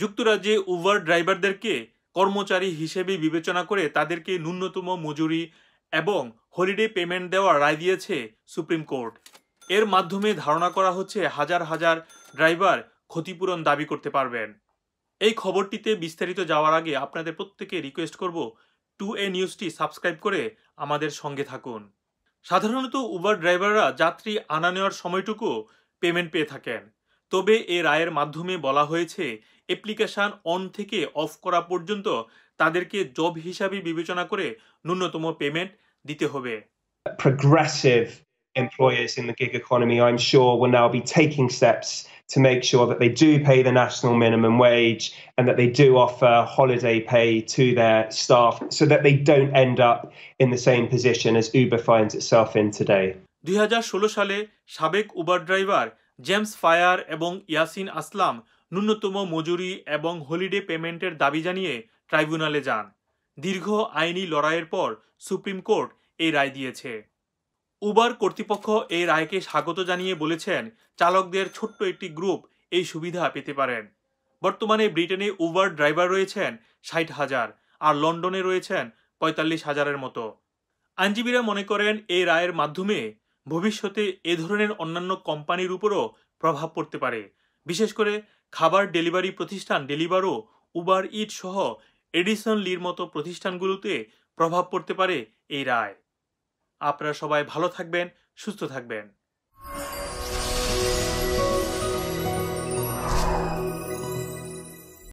যুক্তরাজ্যে উবার ড্রাইভারদেরকে কর্মচারী হিসেবে বিবেচনা করে তাদেরকে ন্যূনতম মজুরি এবং হলিডে পেমেন্ট দেওয়ার রায় দিয়েছে সুপ্রিম কোর্ট এর মাধ্যমে ধারণা করা হচ্ছে হাজার হাজার ড্রাইভার ক্ষতিপূরণ দাবি করতে পারবেন এই খবরটিতে বিস্তারিত যাওয়ার আগে আপনাদের প্রত্যেকে রিকোয়েস্ট করব টু এ নিউজটি সাবস্ক্রাইব করে আমাদের সঙ্গে থাকুন সাধারণত উবার ড্রাইভাররা যাত্রী আনা নেওয়ার সময়টুকু পেমেন্ট পেয়ে থাকেন তবে এ রায়ের মাধ্যমে বলা হয়েছে অ্যাপ্লিকেশান অন থেকে অফ করা পর্যন্ত তাদেরকে জব হিসাবে বিবেচনা করে ন্যূনতম পেমেন্ট দিতে হবে Progressive employers in the gig economy, I'm sure, will now be taking steps to make sure that they do pay the national minimum wage and that they do offer holiday pay to their staff so that they don't end up in the same position as Uber finds itself in today. 2016 সালে সাবেক Uber driver James fire এবং ইয়াসিন আসলাম ন্যূনতম মজুরি এবং holiday পেমেন্টের দাবি জানিয়ে ট্রাইব্যুনালে যান দীর্ঘ আইনি লড়াইয়ের পর সুপ্রিম কোর্ট এই রায় দিয়েছে উবার কর্তৃপক্ষ এই রায়কে স্বাগত জানিয়ে বলেছেন চালকদের ছোট্ট একটি গ্রুপ এই সুবিধা পেতে পারেন বর্তমানে ব্রিটেনে উবার ড্রাইভার রয়েছেন ষাট হাজার আর লন্ডনে রয়েছেন পঁয়তাল্লিশ হাজারের মতো আইনজীবীরা মনে করেন এই রায়ের মাধ্যমে ভবিষ্যতে এ ধরনের অন্যান্য কোম্পানির উপরও প্রভাব পড়তে পারে বিশেষ করে খাবার ডেলিভারি প্রতিষ্ঠান ডেলিভারো উবার ইট সহ এডিসন লির মতো প্রতিষ্ঠানগুলোতে প্রভাব পড়তে পারে এই রায় আপনারা সবাই ভালো থাকবেন সুস্থ থাকবেন